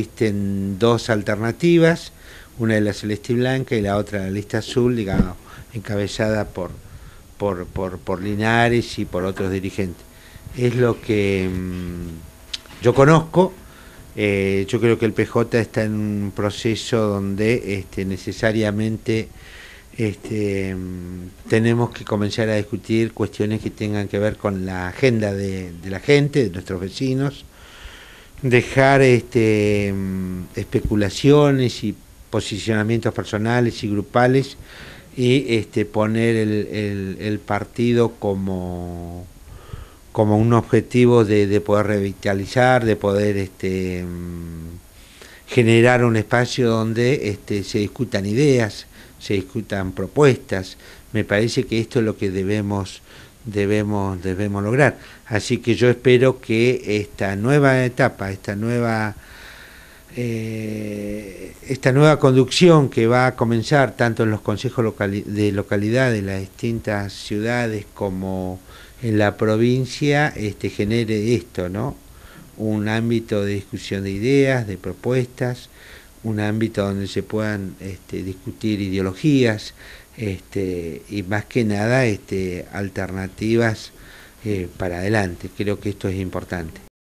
existen dos alternativas, una de la celeste blanca y la otra la lista azul, digamos, encabezada por, por, Linares y por otros dirigentes. Es lo que mm, yo conozco. Eh, yo creo que el PJ está en un proceso donde este, necesariamente este, mm, tenemos que comenzar a discutir cuestiones que tengan que ver con la agenda de la gente, de nuestros vecinos, dejar este, mm, especulaciones y posicionamientos personales y grupales y este, poner el, el, partido como, como un objetivo de, de, poder revitalizar, de poder este, mm, generar un espacio donde este, se discutan ideas, se discutan propuestas. Me parece que esto es lo que debemos debemos, debemos lograr. Así que yo espero que esta nueva etapa, esta nueva, eh, esta nueva conducción que va a comenzar tanto en los consejos de localidad de las distintas ciudades como en la provincia, este, genere esto, ¿no? Un ámbito de discusión de ideas, de propuestas, un ámbito donde se puedan este, discutir ideologías este, y más que nada este, alternativas eh, para adelante. Creo que esto es importante.